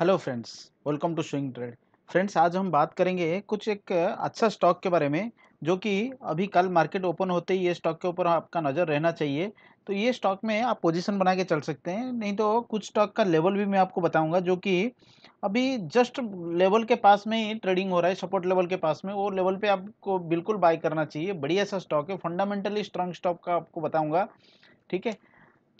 hello friends welcome to swing trade friends आज हम बात करेंगे कुछ एक अच्छा स्टॉक के बारे में जो कि अभी कल मार्केट ओपन होते ही ये स्टॉक के ऊपर आपका नज़र रहना चाहिए तो ये स्टॉक में आप पोजीशन बना के चल सकते हैं नहीं तो कुछ स्टॉक का लेवल भी मैं आपको बताऊंगा जो कि अभी जस्ट लेवल के पास में ही ट्रेडिंग हो रहा है सपोर्ट लेवल के पास में वो लेवल पे आपको बिल्कुल बाय करना चाहिए बढ़िया सा स्टॉक है फंडामेंटली स्ट्रांग स्टॉक का आपको बताऊँगा ठीक है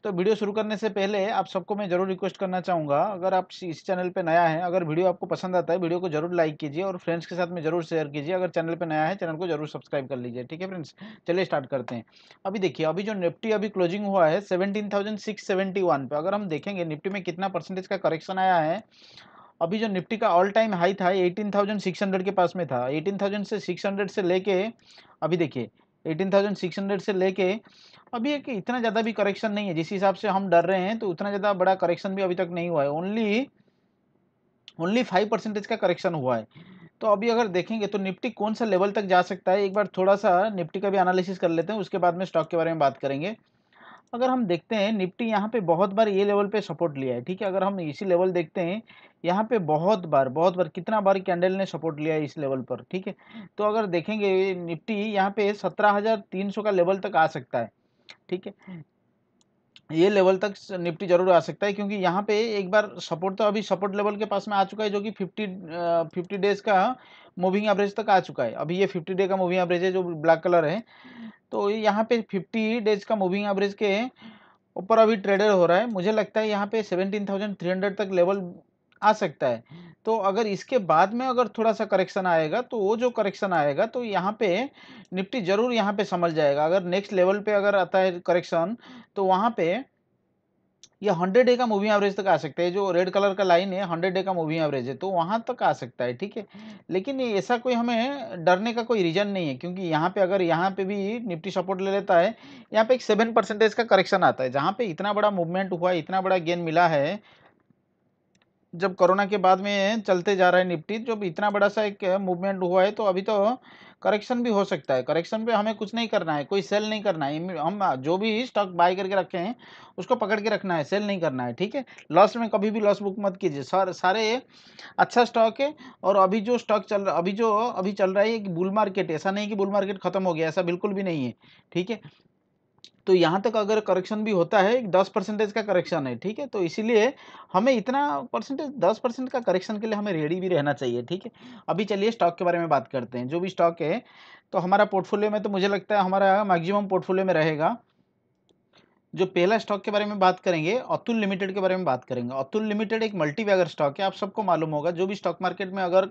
तो वीडियो शुरू करने से पहले आप सबको मैं ज़रूर रिक्वेस्ट करना चाहूँगा अगर आप इस चैनल पे नया है अगर वीडियो आपको पसंद आता है वीडियो को जरूर लाइक कीजिए और फ्रेंड्स के साथ में जरूर शेयर कीजिए अगर चैनल पे नया है चैनल को जरूर सब्सक्राइब कर लीजिए ठीक है फ्रेंड्स चलिए स्टार्ट करते हैं अभी देखिए अभी जो निफ्टी अभी क्लोजिंग हुआ है सेवनटीन पे अगर हम देखेंगे निफ्टी में कितना परसेंटेज का करेक्शन आया है अभी जो निफ्टी का ऑल टाइम हाई था एटीन के पास में था एटीन से सिक्स से लेके अभी देखिए 18,600 से लेके अभी एक इतना ज़्यादा भी करेक्शन नहीं है जिस हिसाब से हम डर रहे हैं तो उतना ज़्यादा बड़ा करेक्शन भी अभी तक नहीं हुआ है ओनली ओनली फाइव परसेंटेज का करेक्शन हुआ है तो अभी अगर देखेंगे तो निफ्टी कौन सा लेवल तक जा सकता है एक बार थोड़ा सा निफ्टी का भी एनालिसिस कर लेते हैं उसके बाद में स्टॉक के बारे में बात करेंगे अगर हम देखते हैं निफ्टी यहाँ पे बहुत बार ये लेवल पे सपोर्ट लिया है ठीक है अगर हम इसी लेवल देखते हैं यहाँ पे बहुत बार बहुत बार कितना बार कैंडल ने सपोर्ट लिया इस लेवल पर ठीक है तो अगर देखेंगे निफ्टी यहाँ पे सत्रह हज़ार तीन सौ का लेवल तक आ सकता है ठीक है ये लेवल तक निफ्टी जरूर आ सकता है क्योंकि यहाँ पे एक बार सपोर्ट तो अभी सपोर्ट लेवल के पास में आ चुका है जो कि फिफ्टी 50 डेज का मूविंग एवरेज तक आ चुका है अभी ये फिफ्टी डे का मूविंग एवरेज है जो ब्लैक कलर है तो यहाँ पे फिफ्टी डेज का मूविंग एवरेज के ऊपर अभी ट्रेडर हो रहा है मुझे लगता है यहाँ पे सेवनटीन थाउजेंड थ्री हंड्रेड तक लेवल आ सकता है तो अगर इसके बाद में अगर थोड़ा सा करेक्शन आएगा तो वो जो करेक्शन आएगा तो यहाँ पे निफ्टी जरूर यहाँ पे समझ जाएगा अगर नेक्स्ट लेवल पे अगर आता है करेक्शन तो वहाँ पे ये हंड्रेड डे का मूविंग एवरेज तक आ सकता है जो रेड कलर का लाइन है हंड्रेड डे का मूविंग एवरेज है तो वहाँ तक आ सकता है ठीक है लेकिन ऐसा कोई हमें डरने का कोई रीज़न नहीं है क्योंकि यहाँ पे अगर यहाँ पे भी निफ्टी सपोर्ट ले लेता है यहाँ पे एक सेवन परसेंटेज का करेक्शन आता है जहाँ पे इतना बड़ा मूवमेंट हुआ इतना बड़ा गेन मिला है जब कोरोना के बाद में चलते जा रहा है निफ्टी जब इतना बड़ा सा एक मूवमेंट हुआ है तो अभी तो करेक्शन भी हो सकता है करेक्शन पे हमें कुछ नहीं करना है कोई सेल नहीं करना है हम जो भी स्टॉक बाय करके रखे हैं उसको पकड़ के रखना है सेल नहीं करना है ठीक है लॉस में कभी भी लॉस बुक मत कीजिए सर सारे अच्छा स्टॉक है और अभी जो स्टॉक चल रहा अभी जो अभी चल रहा है एक बुल मार्केट ऐसा नहीं कि बुल मार्केट खत्म हो गया ऐसा बिल्कुल भी नहीं है ठीक है तो यहाँ तक अगर करेक्शन भी होता है दस परसेंटेज का करेक्शन है ठीक है तो इसीलिए हमें इतना परसेंटेज दस परसेंट का करेक्शन के लिए हमें रेडी भी रहना चाहिए ठीक है अभी चलिए स्टॉक के बारे में बात करते हैं जो भी स्टॉक है तो हमारा पोर्टफोलियो में तो मुझे लगता है हमारा मैक्सिमम पोर्टफोलियो में रहेगा जो पहला स्टॉक के बारे में बात करेंगे अतुल लिमिटेड के बारे में बात करेंगे अतुल लिमिटेड एक मल्टी स्टॉक है आप सबको मालूम होगा जो भी स्टॉक मार्केट में अगर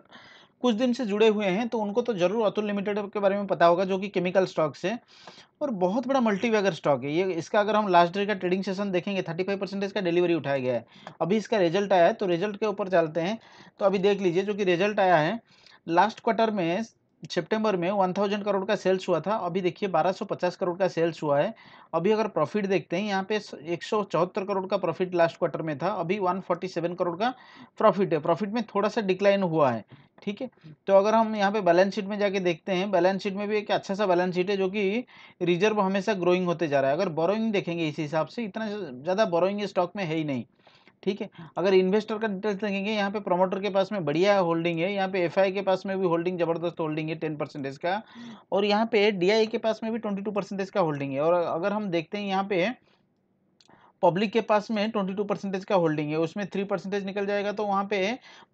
कुछ दिन से जुड़े हुए हैं तो उनको तो जरूर अतुल लिमिटेड के बारे में पता होगा जो कि केमिकल स्टॉक्स है और बहुत बड़ा मल्टीवेगर स्टॉक है ये इसका अगर हम लास्ट डे का ट्रेडिंग सेशन देखेंगे थर्टी फाइव परसेंटेज का डिलीवरी उठाया गया है अभी इसका रिजल्ट आया है तो रिजल्ट के ऊपर चलते हैं तो अभी देख लीजिए जो कि रिजल्ट आया है लास्ट क्वार्टर में सेप्टेम्बर में वन करोड़ का सेल्स हुआ था अभी देखिए बारह करोड़ का सेल्स हुआ है अभी अगर प्रॉफिट देखते हैं यहाँ पे एक करोड़ का प्रॉफिट लास्ट क्वार्टर में था अभी वन करोड़ का प्रॉफिट है प्रॉफिट में थोड़ा सा डिक्लाइन हुआ है ठीक है तो अगर हम यहाँ पे बैलेंस शीट में जाके देखते हैं बैलेंस शीट में भी एक अच्छा सा बैलेंस शीट है जो कि रिजर्व हमेशा ग्रोइंग होते जा रहा है अगर बोरोइंग देखेंगे इस हिसाब से इतना ज़्यादा बोरोइंग स्टॉक में है ही नहीं ठीक है अगर इन्वेस्टर का डिटेल्स देखेंगे यहाँ पे प्रमोटर के पास में बढ़िया होल्डिंग है यहाँ पे एफआई के पास में भी होल्डिंग जबरदस्त होल्डिंग है टेन परसेंटेज का और यहाँ पे डीआई के पास में भी ट्वेंटी टू परसेंटेज का होल्डिंग है और अगर हम देखते हैं यहाँ पे पब्लिक के पास में ट्वेंटी टू परसेंटेज का होल्डिंग है उसमें थ्री परसेंटेज निकल जाएगा तो वहाँ पे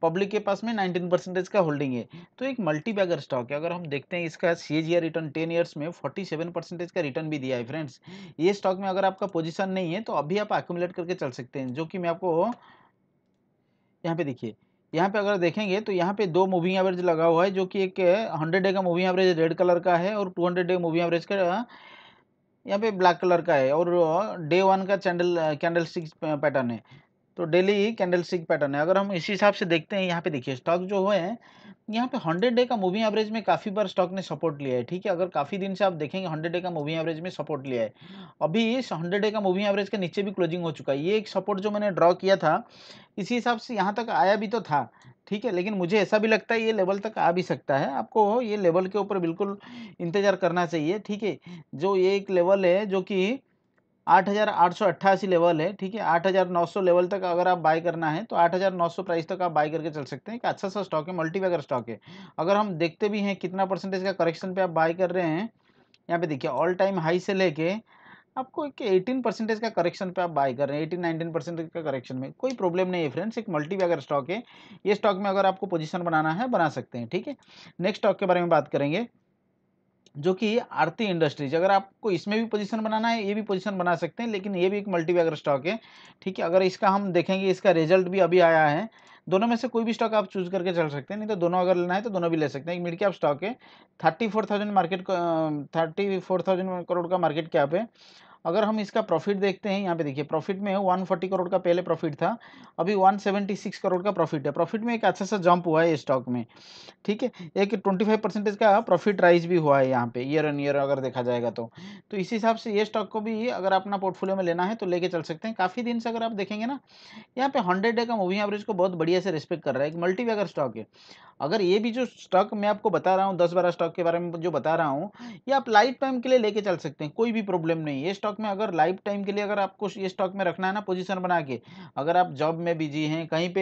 पब्लिक के पास में नाइनटीन परसेंटेज का होल्डिंग है तो एक मल्टी बैगर स्टॉक है अगर हम देखते हैं इसका सी एज रिटर्न टेन ईयर्स में फोर्टी सेवन परसेंटेज का रिटर्न भी दिया है फ्रेंड्स ये स्टॉक में अगर आपका पोजिशन नहीं है तो अभी आप एक्यूमुलेट करके चल सकते हैं जो कि मैं आपको यहाँ पे देखिए यहाँ पे अगर देखेंगे तो यहाँ पे दो मूविंग एवरेज लगा हुआ है जो कि एक हंड्रेड डे का मूविंग एवरेज रेड कलर का है और two hundred day moving average का यहाँ पे ब्लैक कलर का है और डे वन का चैंडल कैंडल स्टिक पैटर्न है तो डेली कैंडल स्टिक पैटर्न है अगर हम इसी हिसाब से देखते हैं यहाँ पे देखिए स्टॉक जो हुए हैं यहाँ पे हंड्रेड डे का मूविंग एवरेज में काफ़ी बार स्टॉक ने सपोर्ट लिया है ठीक है अगर काफ़ी दिन से आप देखेंगे हंड्रेड डे का मूविंग एवरेज में सपोर्ट लिया है अभी इस हंड्रेड डे का मूविंग एवरेज के नीचे भी क्लोजिंग हो चुका है ये एक सपोर्ट जो मैंने ड्रॉ किया था इसी हिसाब से यहाँ तक आया भी तो था ठीक है लेकिन मुझे ऐसा भी लगता है ये लेवल तक आ भी सकता है आपको ये लेवल के ऊपर बिल्कुल इंतज़ार करना चाहिए ठीक है जो ये एक लेवल है जो कि 8,888 लेवल है ठीक है 8,900 लेवल तक अगर आप बाय करना है तो 8,900 प्राइस तक आप बाय करके चल सकते हैं एक अच्छा सा स्टॉक है मल्टीबैगर स्टॉक है अगर हम देखते भी हैं कितना परसेंटेज का करेक्शन पे आप बाय कर रहे हैं यहाँ पे देखिए ऑल टाइम हाई से लेके आपको एक एटीन परसेंटेज का करेक्शन पे आप बाय कर रहे हैं एटीन नाइनटीन परसेंटेज का करेक्शन में कोई प्रॉब्लम नहीं है फ्रेंड्स एक मल्टी वैगर स्टॉक है ये स्टॉक में अगर आपको पोजीशन बनाना है बना सकते हैं ठीक है नेक्स्ट स्टॉक के बारे में बात करेंगे जो कि आरती इंडस्ट्रीज अगर आपको इसमें भी पोजीशन बनाना है ये भी पोजीशन बना सकते हैं लेकिन ये भी एक मल्टीबैगर स्टॉक है ठीक है अगर इसका हम देखेंगे इसका रिजल्ट भी अभी आया है दोनों में से कोई भी स्टॉक आप चूज करके चल सकते हैं नहीं तो दोनों अगर लेना है तो दोनों भी ले सकते हैं एक मिड कैप स्टॉक है thirty four thousand market thirty four thousand crore का मार्केट कैप है अगर हम इसका प्रॉफिट देखते हैं यहाँ पे देखिए प्रॉफिट में वन फोर्टी करोड़ का पहले प्रॉफिट था अभी वन सेवेंटी सिक्स करोड़ का प्रॉफिट है प्रॉफिट में एक अच्छा सा जंप हुआ है स्टॉक में ठीक है एक ट्वेंटी फाइव परसेंटेज का प्रॉफिट राइज भी हुआ है यहाँ पे ईयर एंड ईयर अगर देखा जाएगा तो तो इस हिसाब से ये स्टॉक को भी अगर अपना पोर्टफोलियो में लेना है तो लेके चल सकते हैं काफ़ी दिन से अगर आप देखेंगे ना यहाँ पे हंड्रेड डे का मूविंग एवरेज को बहुत बढ़िया से रिस्पेक्ट कर रहा है एक मल्टी स्टॉक है अगर ये भी जो स्टॉक मैं आपको बता रहा हूँ दस बारह स्टॉक के बारे में जो बता रहा हूँ ये आप लाइफ टाइम के लिए लेके चल सकते हैं कोई भी प्रॉब्लम नहीं ये स्टॉक स्टॉक में अगर लाइफ टाइम के लिए अगर आपको ये स्टॉक में रखना है ना पोजीशन बना के अगर आप जॉब में बिजी हैं कहीं पे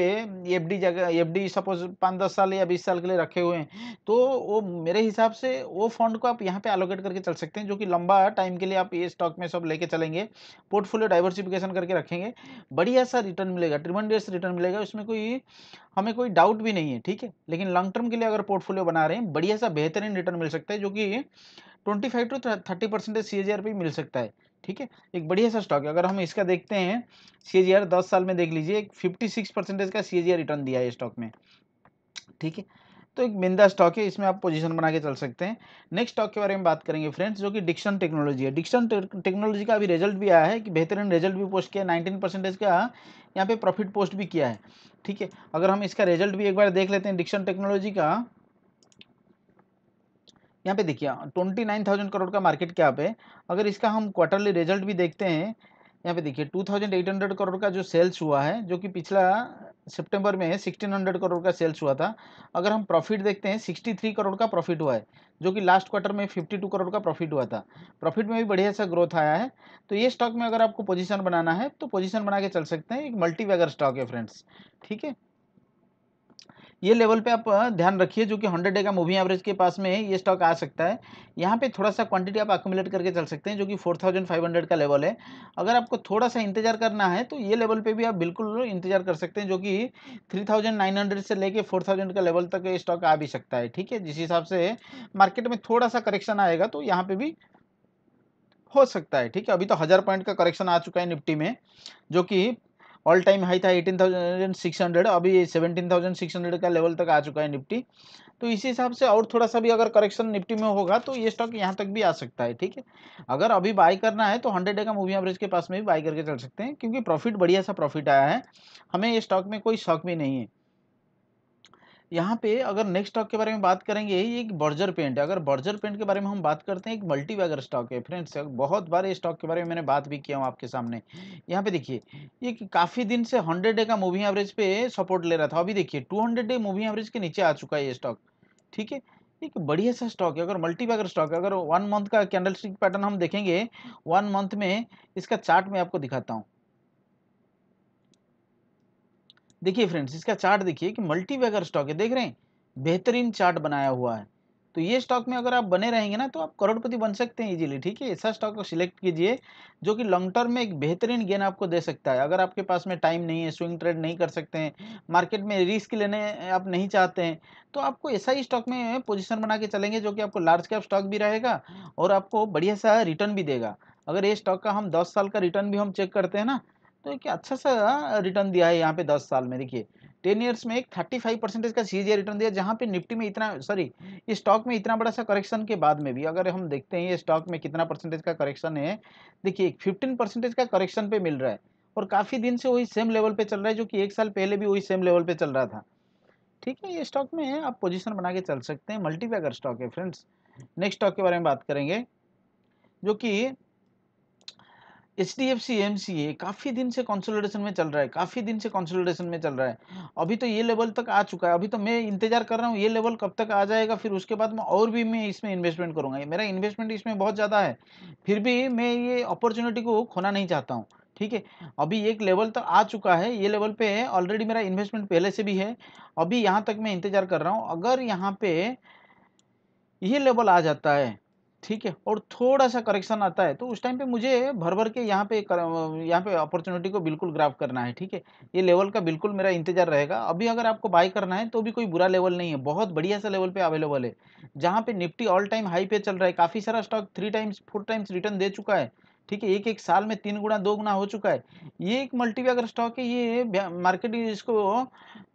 एफ डी जगह एफ डी सपोज पाँच दस साल या बीस साल के लिए रखे हुए हैं तो वो मेरे हिसाब से वो फंड को आप यहाँ पे एलोकेट करके चल सकते हैं जो कि लंबा टाइम के लिए आप ये स्टॉक में सब लेके चलेंगे पोर्टफोलियो डाइवर्सिफिकेशन करके रखेंगे बढ़िया सा रिटर्न मिलेगा ट्रिमंडियस रिटर्न मिलेगा उसमें कोई हमें कोई डाउट भी नहीं है ठीक है लेकिन लॉन्ग टर्म के लिए अगर पोर्टफोलियो बना रहे हैं बढ़िया सा बेहतरीन रिटर्न मिल सकता है जो कि twenty five to thirty percentage C पे मिल सकता है ठीक है एक बढ़िया सा स्टॉक है अगर हम इसका देखते हैं सी जी आर दस साल में देख लीजिए एक फिफ्टी सिक्स परसेंटेज का सी जी आर रिटर्न दिया है स्टॉक में ठीक है तो एक मिंदा स्टॉक है इसमें आप पोजीशन बना के चल सकते हैं नेक्स्ट स्टॉक के बारे में बात करेंगे फ्रेंड्स जो कि डिक्शन टेक्नोलॉजी है डिक्शन टेक्नोलॉजी का अभी रिजल्ट भी आया है कि बेहतरीन रिजल्ट भी पोस्ट किया नाइनटीन परसेंटेज का यहाँ पे प्रॉफिट पोस्ट भी किया है ठीक है अगर हम इसका रिजल्ट भी एक बार देख लेते हैं डिक्शन टेक्नोलॉजी का यहाँ पे देखिए ट्वेंटी नाइन थाउजेंड करोड़ का मार्केट क्या पे अगर इसका हम क्वार्टरली रिजल्ट भी देखते हैं यहाँ पे देखिए two thousand eight hundred crore का जो सेल्स हुआ है जो कि पिछला सितंबर में सिक्सटीन हंड्रेड करोड़ का सेल्स हुआ था अगर हम प्रॉफिट देखते हैं सिक्सटी थ्री करोड़ का प्रॉफिट हुआ है जो कि लास्ट क्वार्टर में फिफ्टी टू करोड़ का प्रॉफिट हुआ था प्रॉफिट में भी बढ़िया सा ग्रोथ आया है तो ये स्टॉक में अगर आपको पोजीशन बनाना है तो पोजीशन बना के चल सकते हैं एक मल्टी वैगर स्टॉक है फ्रेंड्स ठीक है ये लेवल पे आप ध्यान रखिए जो कि हंड्रेड डे का मूविंग एवरेज के पास में ये स्टॉक आ सकता है यहाँ पे थोड़ा सा क्वांटिटी आप अकोमुलेट करके चल सकते हैं जो कि फोर थाउजेंड फाइव हंड्रेड का लेवल है अगर आपको थोड़ा सा इंतजार करना है तो ये लेवल पे भी आप बिल्कुल इंतजार कर सकते हैं जो कि थ्री थाउजेंड नाइन हंड्रेड से लेके फोर थाउजेंड का लेवल तक स्टॉक आ भी सकता है ठीक है जिस हिसाब से मार्केट में थोड़ा सा करेक्शन आएगा तो यहाँ पर भी हो सकता है ठीक है अभी तो हज़ार पॉइंट का करेक्शन आ चुका है निफ्टी में जो कि ऑल टाइम हाई था 18,600 अभी 17,600 का लेवल तक आ चुका है निफ्टी तो इसी हिसाब से और थोड़ा सा भी अगर करेक्शन निफ्टी में होगा तो ये स्टॉक यहाँ तक भी आ सकता है ठीक है अगर अभी बाय करना है तो हंड्रेड डे का मूवी एवरेज के पास में भी बाय करके चल सकते हैं क्योंकि प्रॉफिट बढ़िया सा प्रॉफिट आया है हमें ये स्टॉक में कोई शौक भी नहीं है यहाँ पे अगर नेक्स्ट स्टॉक के बारे में बात करेंगे ये एक बर्जर पेंट है अगर बर्जर पेंट के बारे में हम बात करते हैं एक मल्टी वैगर स्टॉक है फ्रेंड्स बहुत बार ये स्टॉक के बारे में मैंने बात भी किया हूँ आपके सामने यहाँ पे देखिए ये काफ़ी दिन से हंड्रेड डे का मूविंग एवरेज पे सपोर्ट ले रहा था अभी देखिए टू डे मूविंग एवरेज के नीचे आ चुका है ये स्टॉक ठीक है एक बढ़िया सा स्टॉक है अगर मल्टी बैगर स्टॉक है अगर वन मंथ का कैंडल स्टिक पैटर्न हम देखेंगे वन मंथ में इसका चार्ट में आपको दिखाता हूँ देखिए फ्रेंड्स इसका चार्ट देखिए कि मल्टी वेगर स्टॉक है देख रहे हैं बेहतरीन चार्ट बनाया हुआ है तो ये स्टॉक में अगर आप बने रहेंगे ना तो आप करोड़पति बन सकते हैं इजीली ठीक है ऐसा स्टॉक को सिलेक्ट कीजिए जो कि लॉन्ग टर्म में एक बेहतरीन गेन आपको दे सकता है अगर आपके पास में टाइम नहीं है स्विंग ट्रेड नहीं कर सकते हैं मार्केट में रिस्क लेने आप नहीं चाहते हैं तो आपको ऐसा ही स्टॉक में पोजिशन बना के चलेंगे जो कि आपको लार्ज कैप स्टॉक भी रहेगा और आपको बढ़िया सा रिटर्न भी देगा अगर ये स्टॉक का हम दस साल का रिटर्न भी हम चेक करते हैं ना तो एक अच्छा सा रिटर्न दिया है यहाँ पे दस साल में देखिए टेन ईयर्स में एक थर्टी फाइव परसेंटेज का सी रिटर्न दिया जहाँ पे निफ्टी में इतना सॉरी ये स्टॉक में इतना बड़ा सा करेक्शन के बाद में भी अगर हम देखते हैं ये स्टॉक में कितना परसेंटेज का करेक्शन है देखिए फिफ्टीन परसेंटेज का करेक्शन पे मिल रहा है और काफ़ी दिन से वही सेम लेवल पे चल रहा है जो कि एक साल पहले भी वही सेम लेवल पे चल रहा था ठीक है ये स्टॉक में आप पोजिशन बना के चल सकते हैं मल्टीपैगर स्टॉक है फ्रेंड्स नेक्स्ट स्टॉक के बारे में बात करेंगे जो कि H D F C M C A काफ़ी दिन से कंसोलिडेशन में चल रहा है काफ़ी दिन से कंसोलिडेशन में चल रहा है अभी तो ये लेवल तक आ चुका है अभी तो मैं इंतजार कर रहा हूँ ये लेवल कब तक आ जाएगा फिर उसके बाद मैं और भी मैं इसमें इन्वेस्टमेंट करूँगा मेरा इन्वेस्टमेंट इसमें बहुत ज़्यादा है फिर भी मैं ये अपॉर्चुनिटी को खोना नहीं चाहता हूँ ठीक है अभी एक लेवल तक आ चुका है ये लेवल पे है ऑलरेडी मेरा इन्वेस्टमेंट पहले से भी है अभी यहाँ तक मैं इंतज़ार कर रहा हूँ अगर यहाँ पे ये लेवल आ जाता है ठीक है और थोड़ा सा करेक्शन आता है तो उस टाइम पे मुझे भर भर के यहाँ पे यहाँ पे अपॉर्चुनिटी को बिल्कुल ग्राफ करना है ठीक है ये लेवल का बिल्कुल मेरा इंतजार रहेगा अभी अगर आपको बाय करना है तो भी कोई बुरा लेवल नहीं है बहुत बढ़िया सा लेवल पे अवेलेबल है जहाँ पे निफ्टी ऑल टाइम हाई पे चल रहा है काफ़ी सारा stock three times four times return दे चुका है ठीक है एक एक साल में तीन गुना दो गुना हो चुका है ये एक मल्टीबैगर स्टॉक है ये मार्केट इसको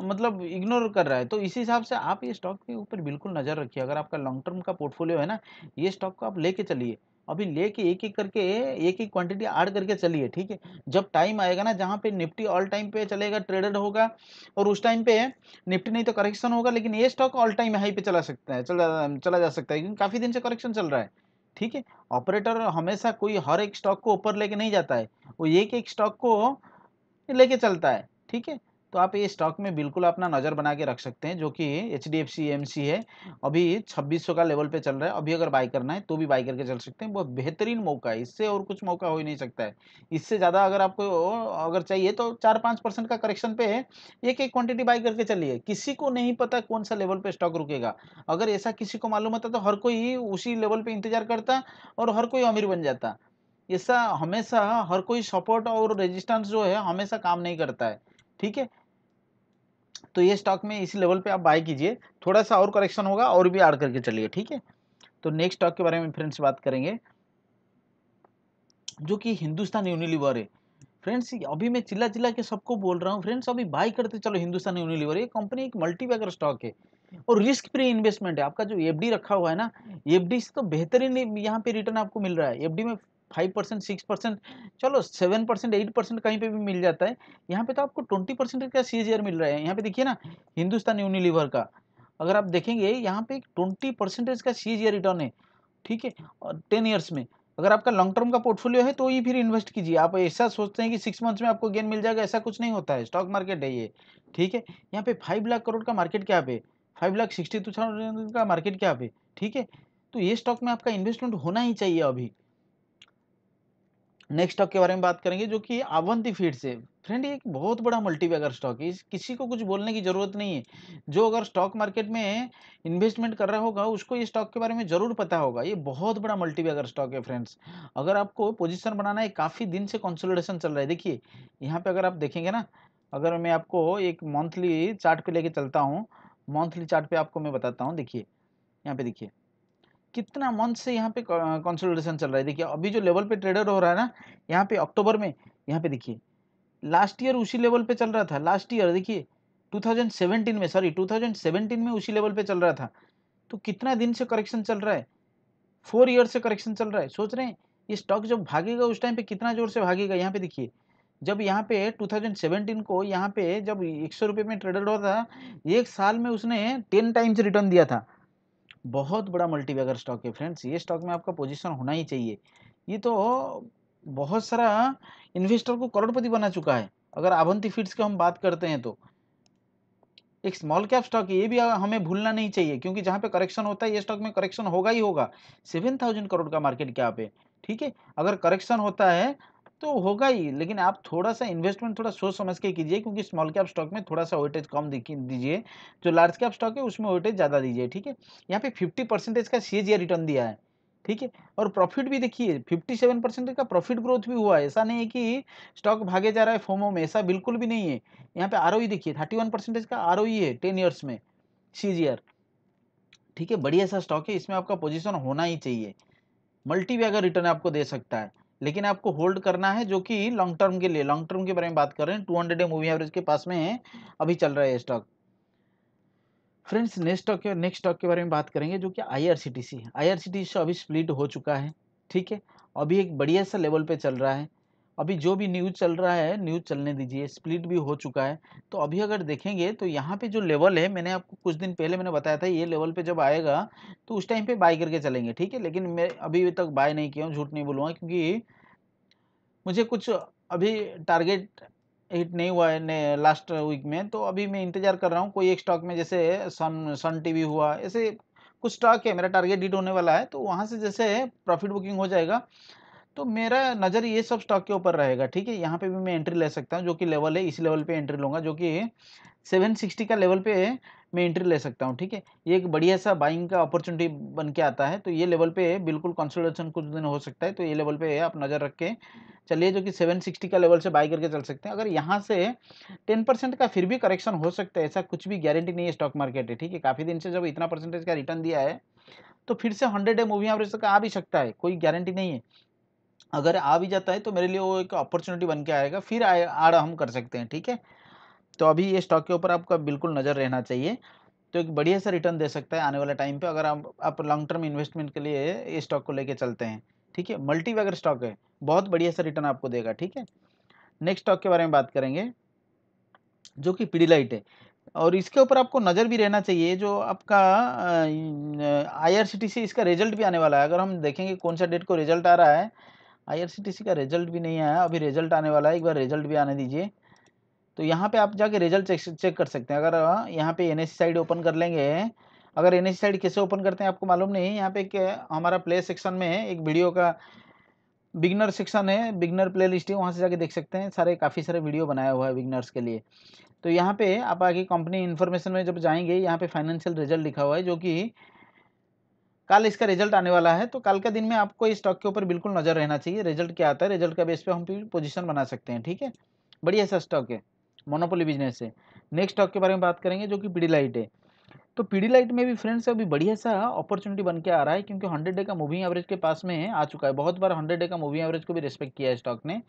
मतलब इग्नोर कर रहा है तो इसी हिसाब से आप ये स्टॉक के ऊपर बिल्कुल नज़र रखिए अगर आपका लॉन्ग टर्म का पोर्टफोलियो है ना ये स्टॉक को आप लेके चलिए अभी लेके एक एक करके एक एक क्वांटिटी ऐड करके चलिए ठीक है जब टाइम आएगा ना जहाँ पे निफ्टी ऑल टाइम पे चलेगा ट्रेडेड होगा और उस टाइम पे निफ्टी नहीं तो करेक्शन होगा लेकिन ये स्टॉक ऑल टाइम हाई पे चला सकता है चला चला जा सकता है क्योंकि काफ़ी दिन से करेक्शन चल रहा है ठीक है ऑपरेटर हमेशा कोई हर एक स्टॉक को ऊपर लेके नहीं जाता है वो एक एक स्टॉक को लेके चलता है ठीक है तो आप ये स्टॉक में बिल्कुल अपना नज़र बना के रख सकते हैं जो कि H D F C M C है अभी छब्बीस सौ का लेवल पे चल रहा है अभी अगर बाई करना है तो भी बाई करके चल सकते हैं बहुत बेहतरीन मौका है इससे और कुछ मौका हो ही नहीं सकता है इससे ज़्यादा अगर आपको अगर चाहिए तो चार पाँच परसेंट का करेक्शन पे है एक एक क्वांटिटी बाई करके चलिए किसी को नहीं पता कौन सा लेवल पर स्टॉक रुकेगा अगर ऐसा किसी को मालूम होता तो हर कोई उसी लेवल पर इंतजार करता और हर कोई अमीर बन जाता ऐसा हमेशा हर कोई सपोर्ट और रेजिस्टेंस जो है हमेशा काम नहीं करता है ठीक है तो ये स्टॉक में इसी लेवल पे आप बाय कीजिए थोड़ा सा और करेक्शन होगा और भी आड़ करके चलिए ठीक है तो नेक्स्ट स्टॉक के बारे में फ्रेंड्स बात करेंगे जो कि हिंदुस्तान यूनिलीवर है फ्रेंड्स अभी मैं चिल्ला चिल्ला के सबको बोल रहा हूँ फ्रेंड्स अभी बाय करते चलो हिंदुस्तान यूनिलीवर ये कंपनी एक मल्टीबैगर स्टॉक है और रिस्क फ्री इन्वेस्टमेंट है आपका जो एफडी रखा हुआ है ना एफडी से तो बेहतरीन यहाँ पे रिटर्न आपको मिल रहा है एफडी में फाइव परसेंट सिक्स परसेंट चलो सेवन परसेंट एट परसेंट कहीं पे भी मिल जाता है यहाँ पे तो आपको ट्वेंटी परसेंट का सी मिल रहा है यहाँ पे देखिए ना हिंदुस्तान यूनिलीवर का अगर आप देखेंगे यहाँ पे ट्वेंटी परसेंटेज का सी रिटर्न है ठीक है और टेन ईयर्स में अगर आपका लॉन्ग टर्म का पोर्टफोलियो है तो ये फिर इन्वेस्ट कीजिए आप ऐसा सोचते हैं कि सिक्स मंथ्स में आपको गेन मिल जाएगा ऐसा कुछ नहीं होता है स्टॉक मार्केट है ये ठीक है यहाँ पे फाइव लाख करोड़ का मार्केट क्या पे five lakh sixty two thousand का मार्केट क्या पे ठीक है तो ये स्टॉक में आपका इन्वेस्टमेंट होना ही चाहिए अभी नेक्स्ट स्टॉक के बारे में बात करेंगे जो कि आवंती फीड से फ्रेंड ये एक बहुत बड़ा मल्टीबैगर स्टॉक है किसी को कुछ बोलने की ज़रूरत नहीं है जो अगर स्टॉक मार्केट में इन्वेस्टमेंट कर रहा होगा उसको ये स्टॉक के बारे में ज़रूर पता होगा ये बहुत बड़ा मल्टीबैगर स्टॉक है फ्रेंड्स अगर आपको पोजिशन बनाना है काफ़ी दिन से कॉन्सोलिडेशन चल रहा है देखिए यहाँ पर अगर आप देखेंगे ना अगर मैं आपको एक मंथली चार्ट लेके चलता हूँ मंथली चार्ट आपको मैं बताता हूँ देखिए यहाँ पर देखिए कितना मंथ से यहाँ पे कंसोलिडेशन चल रहा है देखिए अभी जो लेवल पे ट्रेडर हो रहा है ना यहाँ पे अक्टूबर में यहाँ पे देखिए लास्ट ईयर उसी लेवल पे चल रहा था लास्ट ईयर देखिए 2017 में सॉरी 2017 में उसी लेवल पे चल रहा था तो कितना दिन से करेक्शन चल रहा है फोर ईयर से करेक्शन चल रहा है सोच रहे हैं ये स्टॉक जब भागेगा उस टाइम पे कितना जोर से भागेगा यहाँ पे देखिए जब यहाँ पे 2017 को यहाँ पे जब एक सौ रुपये में ट्रेडर हो रहा था एक साल में उसने टेन टाइम्स रिटर्न दिया था बहुत बड़ा मल्टीबैगर स्टॉक है फ्रेंड्स ये स्टॉक में आपका पोजीशन होना ही चाहिए ये तो बहुत सारा इन्वेस्टर को करोड़पति बना चुका है अगर आवंती फीड्स की हम बात करते हैं तो एक स्मॉल कैप स्टॉक ये भी हमें भूलना नहीं चाहिए क्योंकि जहाँ पे करेक्शन होता है ये स्टॉक में करेक्शन होगा ही होगा सेवन थाउजेंड करोड़ का मार्केट क्या पे ठीक है अगर करेक्शन होता है तो होगा ही लेकिन आप थोड़ा सा इन्वेस्टमेंट थोड़ा सोच समझ के कीजिए क्योंकि स्मॉल कैप स्टॉक में थोड़ा सा वेटेज कम दीजिए जो लार्ज कैप स्टॉक है उसमें वेटेज ज़्यादा दीजिए ठीक है यहाँ पे फिफ्टी परसेंटेज का सी रिटर्न दिया है ठीक है और प्रॉफिट भी देखिए 57 परसेंट का प्रॉफिट ग्रोथ भी हुआ है ऐसा नहीं है कि स्टॉक भागे जा रहा है फोमो में ऐसा बिल्कुल भी नहीं है यहाँ पे आर e देखिए वन परसेंटेज का आर e है टेन ईयर्स में सी ठीक है बढ़िया सा स्टॉक है इसमें आपका पोजिशन होना ही चाहिए मल्टी भी अगर रिटर्न आपको दे सकता है लेकिन आपको होल्ड करना है जो कि लॉन्ग टर्म के लिए लॉन्ग टर्म के बारे में बात कर रहे हैं टू हंड्रेड मूवी एवरेज के पास में है अभी चल रहा है stock friends next stock next stock के बारे में बात करेंगे जो कि I R C T C I R C T C अभी स्प्लिट हो चुका है ठीक है अभी एक बढ़िया सा लेवल पे चल रहा है अभी जो भी न्यूज़ चल रहा है न्यूज़ चलने दीजिए स्प्लिट भी हो चुका है तो अभी अगर देखेंगे तो यहाँ पे जो लेवल है मैंने आपको कुछ दिन पहले मैंने बताया था ये लेवल पे जब आएगा तो उस टाइम पे बाय करके चलेंगे ठीक है लेकिन मैं अभी तक बाय नहीं किया हूँ झूठ नहीं बोलूँगा क्योंकि मुझे कुछ अभी टारगेट हिट नहीं हुआ है लास्ट वीक में तो अभी मैं इंतज़ार कर रहा हूँ कोई एक स्टॉक में जैसे सन सन टी हुआ ऐसे कुछ स्टॉक है मेरा टारगेट हिट होने वाला है तो वहाँ से जैसे प्रॉफिट बुकिंग हो जाएगा तो मेरा नज़र ये सब स्टॉक के ऊपर रहेगा ठीक है यहाँ पे भी मैं एंट्री ले सकता हूँ जो कि लेवल है इस लेवल पे एंट्री लूँगा जो कि 760 का लेवल पे मैं एंट्री ले सकता हूँ ठीक है ये एक बढ़िया सा बाइंग का अपॉर्चुनिटी बन के आता है तो ये लेवल पे बिल्कुल कंसोलिडेशन कुछ दिन हो सकता है तो ये लेवल पे आप नज़र रख के चलिए जो कि 760 का लेवल से बाई करके चल सकते हैं अगर यहाँ से 10 परसेंट का फिर भी करेक्शन हो सकता है ऐसा कुछ भी गारंटी नहीं है स्टॉक मार्केट है ठीक है काफ़ी दिन से जब इतना परसेंटेज का रिटर्न दिया है तो फिर से हंड्रेड डे मूविंग एवरेज तक आ भी सकता है कोई गारंटी नहीं है अगर आ भी जाता है तो मेरे लिए वो एक अपॉर्चुनिटी बन के आएगा फिर रहा हम कर सकते हैं ठीक है तो अभी ये स्टॉक के ऊपर आपका बिल्कुल नज़र रहना चाहिए तो एक बढ़िया सा रिटर्न दे सकता है आने वाले टाइम पे अगर आप आप लॉन्ग टर्म इन्वेस्टमेंट के लिए ये स्टॉक को लेके चलते हैं ठीक है मल्टी वैगर स्टॉक है बहुत बढ़िया सा रिटर्न आपको देगा ठीक है नेक्स्ट स्टॉक के बारे में बात करेंगे जो कि पीडीलाइट है और इसके ऊपर आपको नज़र भी रहना चाहिए जो आपका आई इसका रिजल्ट भी आने वाला है अगर हम देखेंगे कौन सा डेट को रिजल्ट आ रहा है आईआरसीटीसी का रिजल्ट भी नहीं आया अभी रिजल्ट आने वाला है एक बार रिजल्ट भी आने दीजिए तो यहाँ पे आप जाके रिजल्ट चेक चेक कर सकते हैं अगर हाँ, यहाँ पे एन साइड ओपन कर लेंगे अगर एन साइड कैसे ओपन करते हैं आपको मालूम नहीं यहाँ पे हमारा प्ले सेक्शन में एक वीडियो का बिगनर सेक्शन है बिगनर प्ले लिस्ट है वहाँ से जाके देख सकते हैं सारे काफ़ी सारे वीडियो बनाया हुआ है बिगनर्स के लिए तो यहाँ पे आप आगे कंपनी इन्फॉर्मेशन में जब जाएंगे यहाँ पे फाइनेंशियल रिजल्ट लिखा हुआ है जो कि कल इसका रिजल्ट आने वाला है तो कल के दिन में आपको इस स्टॉक के ऊपर बिल्कुल नज़र रहना चाहिए रिजल्ट क्या आता है रिजल्ट के बेस पे हम पोजीशन बना सकते हैं ठीक है बढ़िया सा स्टॉक है मोनोपोली बिजनेस है नेक्स्ट स्टॉक के बारे में बात करेंगे जो कि पीडीलाइट है तो पीडी लाइट में भी फ्रेंड्स अभी बढ़िया सा अपॉर्चुनिटी बन के आ रहा है क्योंकि हंड्रेड डे का मूविंग एवरेज के पास में आ चुका है बहुत बार हंड्रेड डे का मूविंग एवरेज को भी रिस्पेक्ट किया है स्टॉक ने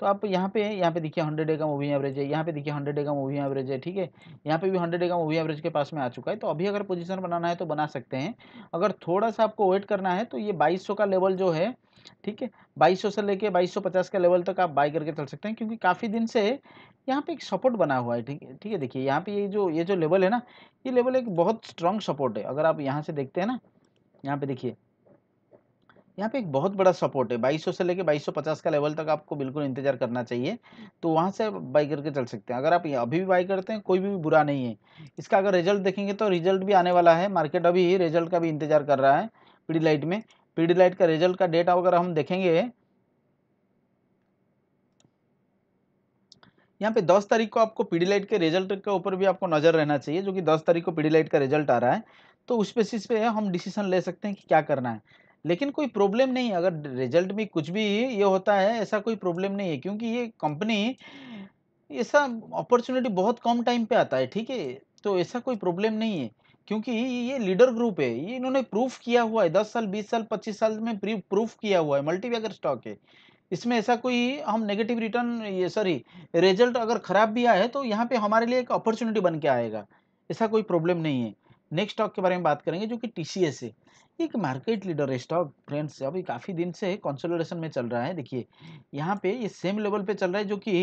तो आप यहाँ पे यहाँ पे देखिए हंड्रेड डे का मूविंग एवरेज है यहाँ पे देखिए हंड्रेड डे का मूविंग एवरेज है ठीक है यहाँ पे भी हंड्रेड डे का मूविंग एवरेज के पास में आ चुका है तो अभी अगर पोजिशन बनाना है तो बना सकते हैं अगर थोड़ा सा आपको वेट करना है तो ये बाईस का लेवल जो है ठीक है 2200 से लेके 2250 का लेवल तक आप बाई करके चल सकते हैं क्योंकि काफ़ी दिन से यहाँ पे एक सपोर्ट बना हुआ है ठीक है ठीक है देखिए यहाँ पे ये जो ये जो लेवल है ना ये लेवल एक बहुत स्ट्रांग सपोर्ट है अगर आप यहाँ से देखते हैं ना यहाँ पे देखिए यहाँ पे एक बहुत बड़ा सपोर्ट है 2200 से लेके 2250 का लेवल तक आपको बिल्कुल इंतजार करना चाहिए तो वहाँ से बाई करके चल सकते हैं अगर आप अभी भी बाई करते हैं कोई भी बुरा नहीं है इसका अगर रिजल्ट देखेंगे तो रिजल्ट भी आने वाला है मार्केट अभी रिजल्ट का भी इंतजार कर रहा है पीडी लाइट में पीडी लाइट का रिजल्ट का डेटा वगैरह हम देखेंगे यहाँ पे 10 तारीख को आपको पीडी लाइट के रिजल्ट के ऊपर भी आपको नज़र रहना चाहिए जो कि 10 तारीख को पीडी लाइट का रिजल्ट आ रहा है तो उस बेसिस पे हम डिसीजन ले सकते हैं कि क्या करना है लेकिन कोई प्रॉब्लम नहीं अगर रिजल्ट में कुछ भी ये होता है ऐसा कोई प्रॉब्लम नहीं है क्योंकि ये कंपनी ऐसा अपॉर्चुनिटी बहुत कम टाइम पे आता है ठीक है तो ऐसा कोई प्रॉब्लम नहीं है क्योंकि ये लीडर ग्रुप है ये इन्होंने प्रूफ किया हुआ है दस साल बीस साल पच्चीस साल में प्रूफ किया हुआ है मल्टीबैगर स्टॉक है इसमें ऐसा कोई हम नेगेटिव रिटर्न ये सॉरी रिजल्ट अगर ख़राब भी आए तो यहाँ पे हमारे लिए एक अपॉर्चुनिटी बन के आएगा ऐसा कोई प्रॉब्लम नहीं है नेक्स्ट स्टॉक के बारे में बात करेंगे जो कि टी सी एस है एक मार्केट लीडर है स्टॉक फ्रेंड्स अभी काफ़ी दिन से कंसोलिडेशन में चल रहा है देखिए यहाँ पे ये सेम लेवल पे चल रहा है जो कि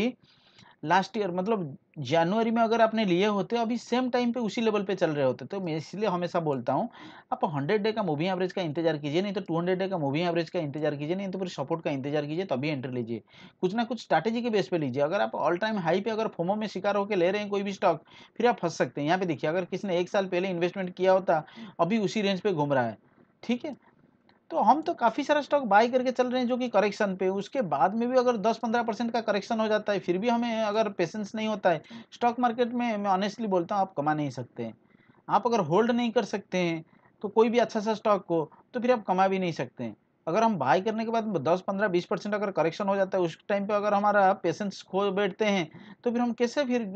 लास्ट ईयर मतलब जनवरी में अगर आपने लिए होते अभी सेम टाइम पे उसी लेवल पे चल रहे होते तो मैं इसलिए हमेशा बोलता हूँ आप हंड्रेड डे का मूविंग एवरेज का इंतजार कीजिए नहीं तो टू हंड्रेड डे का मूविंग एवरेज का इंतजार कीजिए नहीं तो फिर सपोर्ट का इंतजार कीजिए तभी एंट्री लीजिए कुछ ना कुछ स्ट्रैटेजी के बेस पर लीजिए अगर आप ऑल टाइम हाई पे अगर फोमो में शिकार होकर ले रहे हैं कोई भी स्टॉक फिर आप फंस सकते हैं यहाँ पे देखिए अगर किसी ने एक साल पहले इन्वेस्टमेंट किया होता अभी उसी रेंज पर घूम रहा है ठीक है तो हम तो काफ़ी सारा स्टॉक बाई करके चल रहे हैं जो कि करेक्शन पे उसके बाद में भी अगर 10-15 परसेंट का करेक्शन हो जाता है फिर भी हमें अगर पेशेंस नहीं होता है स्टॉक मार्केट में मैं ऑनेस्टली बोलता हूँ आप कमा नहीं सकते हैं आप अगर होल्ड नहीं कर सकते हैं तो कोई भी अच्छा सा स्टॉक को तो फिर आप कमा भी नहीं सकते अगर हम बाय करने के बाद 10 15 20 परसेंट अगर करेक्शन हो जाता है उस टाइम पे अगर हमारा पेशेंस खो बैठते हैं तो फिर हम कैसे फिर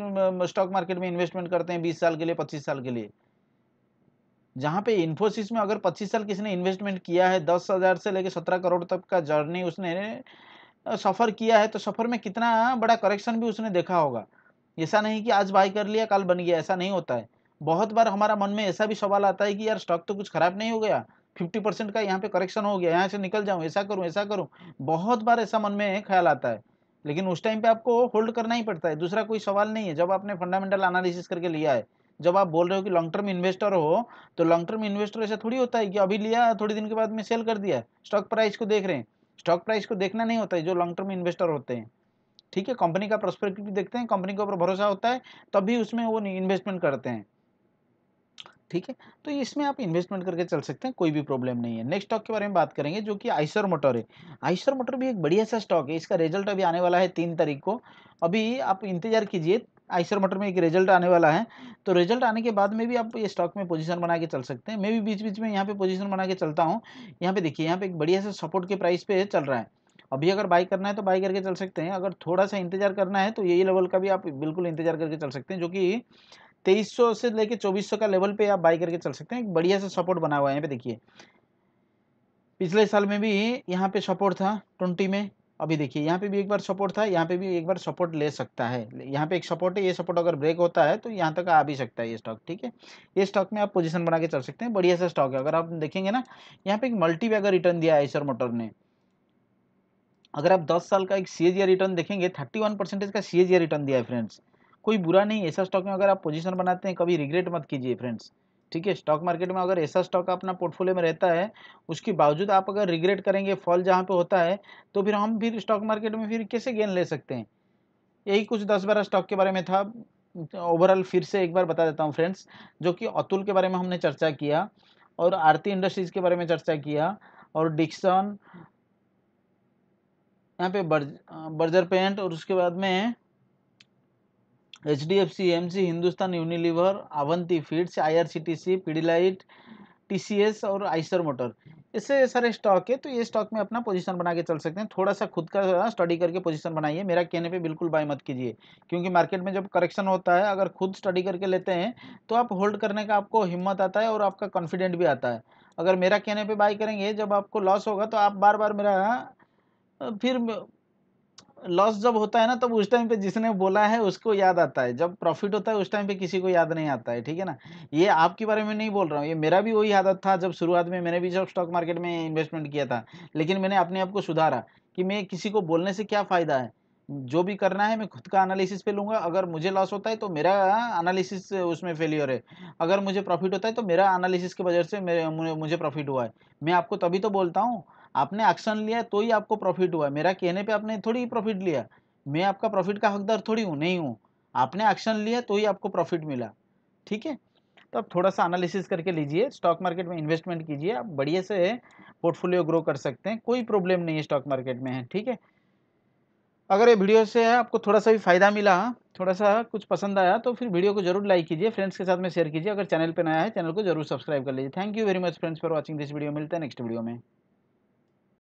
स्टॉक मार्केट में इन्वेस्टमेंट करते हैं 20 साल के लिए 25 साल के लिए जहाँ पे इन्फोसिस में अगर 25 साल किसी ने इन्वेस्टमेंट किया है दस हज़ार से लेकर सत्रह करोड़ तक का जर्नी उसने सफ़र किया है तो सफ़र में कितना बड़ा करेक्शन भी उसने देखा होगा ऐसा नहीं कि आज बाई कर लिया कल बन गया ऐसा नहीं होता है बहुत बार हमारा मन में ऐसा भी सवाल आता है कि यार स्टॉक तो कुछ ख़राब नहीं हो गया फिफ्टी परसेंट का यहाँ पे करेक्शन हो गया यहाँ से निकल जाऊँ ऐसा करूँ ऐसा करूँ बहुत बार ऐसा मन में ख्याल आता है लेकिन उस टाइम पे आपको होल्ड करना ही पड़ता है दूसरा कोई सवाल नहीं है जब आपने फंडामेंटल एनालिसिस करके लिया है जब आप बोल रहे हो कि लॉन्ग टर्म इन्वेस्टर हो तो लॉन्ग टर्म इन्वेस्टर ऐसा थोड़ी होता है कि अभी लिया थोड़ी दिन के बाद में सेल कर दिया स्टॉक प्राइस को देख रहे हैं स्टॉक प्राइस को देखना नहीं होता है जो लॉन्ग टर्म इन्वेस्टर होते हैं ठीक है कंपनी का प्रोस्पेक्टिव देखते हैं कंपनी के ऊपर भरोसा होता है तभी उसमें वो इन्वेस्टमेंट करते हैं ठीक है तो इसमें आप इन्वेस्टमेंट करके चल सकते हैं कोई भी प्रॉब्लम नहीं है नेक्स्ट स्टॉक के बारे में बात करेंगे जो कि आइसर मोटर है आइसर मोटर भी एक बढ़िया सा स्टॉक है इसका रिजल्ट अभी आने वाला है तीन तारीख को अभी आप इंतजार कीजिए आइसर मटर में एक रिजल्ट आने वाला है तो रिजल्ट आने के बाद में भी आप ये स्टॉक में पोजीशन बना के चल सकते हैं मैं भी बीच बीच में यहाँ पे पोजीशन बना के चलता हूँ यहाँ पे देखिए यहाँ पे एक बढ़िया से सपोर्ट के प्राइस पे चल रहा है अभी अगर बाई करना है तो बाई करके चल सकते हैं अगर थोड़ा सा इंतजार करना है तो यही लेवल का भी आप बिल्कुल इंतजार करके चल सकते हैं जो कि तेईस से लेकर चौबीस का लेवल पर आप बाई करके चल सकते हैं एक बढ़िया सा सपोर्ट बना हुआ है यहाँ पे देखिए पिछले साल में भी यहाँ पे सपोर्ट था ट्वेंटी में अभी देखिए यहाँ पे भी एक बार सपोर्ट था यहाँ पे भी एक बार सपोर्ट ले सकता है यहाँ पे एक सपोर्ट है ये सपोर्ट अगर ब्रेक होता है तो यहाँ तक आ भी सकता है ये स्टॉक ठीक है ये स्टॉक में आप पोजीशन बना के चल सकते हैं बढ़िया सा स्टॉक है अगर आप देखेंगे ना यहाँ पे एक मल्टी वैगर रिटर्न दिया है आइसर मोटर ने अगर आप दस साल का एक सी रिटर्न देखेंगे थर्टी परसेंटेज का सी रिटर्न दिया है फ्रेंड्स कोई बुरा नहीं ऐसा स्टॉक में अगर आप पोजिशन बनाते हैं कभी रिग्रेट मत कीजिए फ्रेंड्स ठीक है स्टॉक मार्केट में अगर ऐसा स्टॉक अपना पोर्टफोलियो में रहता है उसके बावजूद आप अगर रिग्रेट करेंगे फॉल जहाँ पे होता है तो फिर हम फिर स्टॉक मार्केट में फिर कैसे गेन ले सकते हैं यही कुछ दस बारह स्टॉक के बारे में था ओवरऑल फिर से एक बार बता देता हूँ फ्रेंड्स जो कि अतुल के बारे में हमने चर्चा किया और आरती इंडस्ट्रीज़ के बारे में चर्चा किया और डिक्सन यहाँ पे बर्ज बर्जर पेंट और उसके बाद में H D F C M C Hindustan Unilever Avanti feeds I R C T C Pidilite T C S और आइसर मोटर इससे सारे स्टॉक है तो ये स्टॉक में अपना पोजीशन बना के चल सकते हैं थोड़ा सा खुद का स्टडी करके पोजीशन बनाइए मेरा कहने पे बिल्कुल बाय मत कीजिए क्योंकि मार्केट में जब करेक्शन होता है अगर खुद स्टडी करके लेते हैं तो आप होल्ड करने का आपको हिम्मत आता है और आपका कॉन्फिडेंट भी आता है अगर मेरा कहने पर बाई करेंगे जब आपको लॉस होगा तो आप बार बार मेरा फिर लॉस जब होता है ना तब उस टाइम पे जिसने बोला है उसको याद आता है जब प्रॉफिट होता है उस टाइम पे किसी को याद नहीं आता है ठीक है ना ये आपके बारे में नहीं बोल रहा हूँ ये मेरा भी वही आदत था जब शुरुआत में मैंने भी जब स्टॉक मार्केट में इन्वेस्टमेंट किया था लेकिन मैंने अपने आप को सुधारा कि मैं किसी को बोलने से क्या फ़ायदा है जो भी करना है मैं खुद का एनालिसिस पे लूँगा अगर मुझे लॉस होता है तो मेरा एनालिसिस उसमें फेलियर है अगर मुझे प्रॉफिट होता है तो मेरा एनालिसिस की वजह से मेरे मुझे प्रॉफिट हुआ है मैं आपको तभी तो बोलता हूँ आपने एक्शन लिया तो ही आपको प्रॉफिट हुआ मेरा कहने पे आपने थोड़ी प्रॉफिट लिया मैं आपका प्रॉफिट का हकदार थोड़ी हूँ नहीं हूँ आपने एक्शन लिया तो ही आपको प्रॉफिट मिला ठीक है तो आप थोड़ा सा एनालिसिस करके लीजिए स्टॉक मार्केट में इन्वेस्टमेंट कीजिए आप बढ़िया से पोर्टफोलियो ग्रो कर सकते हैं कोई प्रॉब्लम नहीं है स्टॉक मार्केट में है ठीक है अगर ये वीडियो से आपको थोड़ा सा भी फ़ायदा मिला थोड़ा सा कुछ पसंद आया तो फिर वीडियो को जरूर लाइक कीजिए फ्रेंड्स के साथ में शेयर कीजिए अगर चैनल पर नया है चैनल को जरूर सब्सक्राइब कर लीजिए thank you very much friends for watching this video मिलते हैं नेक्स्ट वीडियो में